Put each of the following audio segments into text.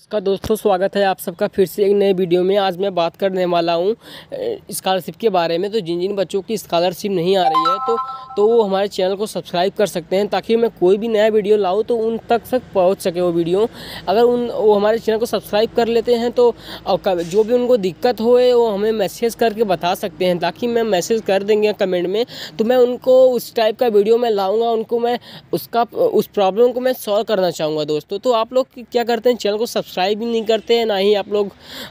इसका दोस्तों स्वागत है आप सबका फिर से एक नए वीडियो में आज मैं बात करने वाला हूँ स्कॉलरशिप के बारे में तो जिन जिन बच्चों की स्कॉलरशिप नहीं आ रही है तो तो वो हमारे चैनल को सब्सक्राइब कर सकते हैं ताकि मैं कोई भी नया वीडियो लाऊँ तो उन तक तक पहुँच सके वो वीडियो अगर उन वो हमारे चैनल को सब्सक्राइब कर लेते हैं तो जो भी उनको दिक्कत होए वो हमें मैसेज करके बता सकते हैं ताकि मैं मैसेज कर देंगे कमेंट में तो मैं उनको उस टाइप का वीडियो मैं लाऊँगा उनको मैं उसका उस प्रॉब्लम को मैं सॉल्व करना चाहूँगा दोस्तों तो आप लोग क्या करते हैं चैनल को सब्सक्राइब सब्सक्राइब ही नहीं करते हैं ना ही आप लोग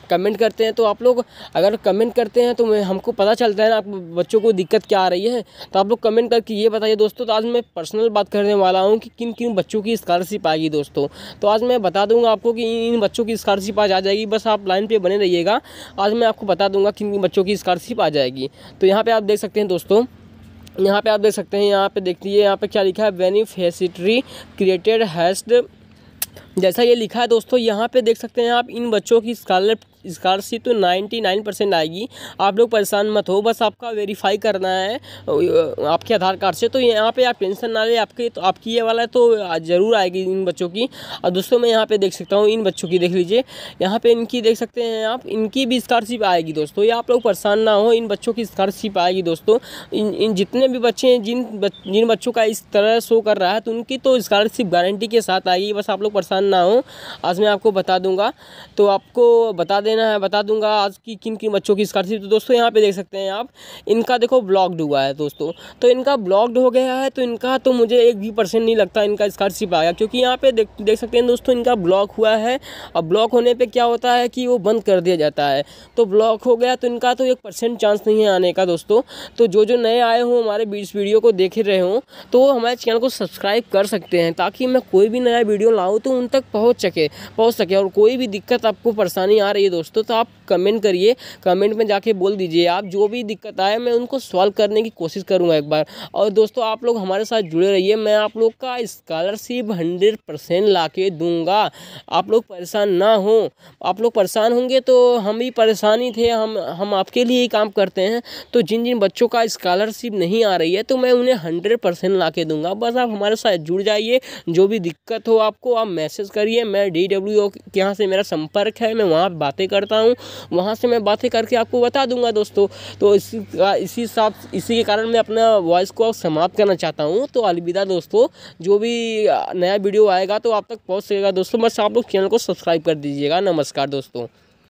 कमेंट करते हैं तो आप लोग अगर कमेंट करते हैं तो हमको पता चलता है ना आप बच्चों को दिक्कत क्या आ रही है तो आप लोग कमेंट करके ये बताइए दोस्तों तो आज मैं पर्सनल बात करने वाला हूँ कि किन किन बच्चों की स्कॉलरशिप आएगी दोस्तों तो आज मैं बता दूंगा आपको कि इन बच्चों की स्कॉलरशिप आज आ जाएगी बस आप लाइन पर बने रहिएगा आज मैं आपको बता दूंगा किन किन बच्चों की स्कॉलरशिप आ जाएगी तो यहाँ पर आप देख सकते हैं दोस्तों यहाँ पे आप देख सकते हैं यहाँ पे देखिए यहाँ पे क्या लिखा है बेनिफिशियरी क्रिएटेड हैस्ड जैसा ये लिखा है दोस्तों यहाँ पे देख सकते हैं आप इन बच्चों की स्कॉलर स्कॉलरशिप तो नाइन्टी नाइन परसेंट आएगी आप लोग परेशान मत हो बस आपका वेरीफाई करना है आपके आधार कार्ड से तो यहाँ पे आप टेंशन ना ले आपके तो आपकी ये वाला है तो ज़रूर आएगी इन बच्चों की और दोस्तों मैं यहाँ पे देख सकता हूँ इन बच्चों की देख लीजिए यहाँ पे इनकी देख सकते हैं आप इनकी भी स्कॉलरशिप आएगी दोस्तों ये आप लोग परेशान ना हो इन बच्चों की स्कॉलरशिप आएगी दोस्तों इन इन जितने भी बच्चे हैं जिन जिन बच्चों का इस तरह शो कर रहा है तो उनकी तो स्कॉलरशिप गारंटी के साथ आएगी बस आप लोग परेशान परेशान ना हो आज मैं आपको बता दूंगा तो आपको बता देना है बता दूंगा आज की किन किन बच्चों की स्कॉलरशिप तो दोस्तों यहाँ पे देख सकते हैं आप इनका देखो ब्लॉक्ड हुआ है दोस्तों तो इनका ब्लॉक्ड हो गया है तो इनका तो मुझे एक भी परसेंट नहीं लगता इनका स्कॉलरशिप आया क्योंकि यहाँ पे देख देख सकते हैं दोस्तों इनका ब्लॉक हुआ है और ब्लॉक होने पर क्या होता है कि वो बंद कर दिया जाता है तो ब्लॉक हो गया तो इनका तो एक परसेंट चांस नहीं है आने का दोस्तों तो जो जो नए आए हों हमारे इस वीडियो को देख रहे हों तो वो हमारे चैनल को सब्सक्राइब कर सकते हैं ताकि मैं कोई भी नया वीडियो लाऊँ तो उन तक पहुँच सके पहुँच सके और कोई भी दिक्कत आपको परेशानी आ रही है दोस्तों तो आप कमेंट करिए कमेंट में जाके बोल दीजिए आप जो भी दिक्कत आए मैं उनको सॉल्व करने की कोशिश करूँगा एक बार और दोस्तों आप लोग हमारे साथ जुड़े रहिए मैं आप लोग का स्कॉलरशिप हंड्रेड परसेंट ला के दूँगा आप लोग परेशान ना हो आप लोग परेशान होंगे तो हम भी परेशानी थे हम हम आपके लिए ही काम करते हैं तो जिन जिन बच्चों का स्कॉलरशिप नहीं आ रही है तो मैं उन्हें हंड्रेड परसेंट ला के दूँगा बस आप हमारे साथ जुड़ जाइए जो भी दिक्कत हो आपको आप मैसेज मैसेज करिए मैं डी डब्ल्यू ओ के यहाँ से मेरा संपर्क है मैं वहाँ बातें करता हूँ वहाँ से मैं बातें करके आपको बता दूंगा दोस्तों तो इसी इसी साथ इसी के कारण मैं अपना वॉइस को समाप्त करना चाहता हूँ तो अलविदा दोस्तों जो भी नया वीडियो आएगा तो आप तक पहुँच सकेगा दोस्तों बस आप लोग चैनल को सब्सक्राइब कर दीजिएगा नमस्कार दोस्तों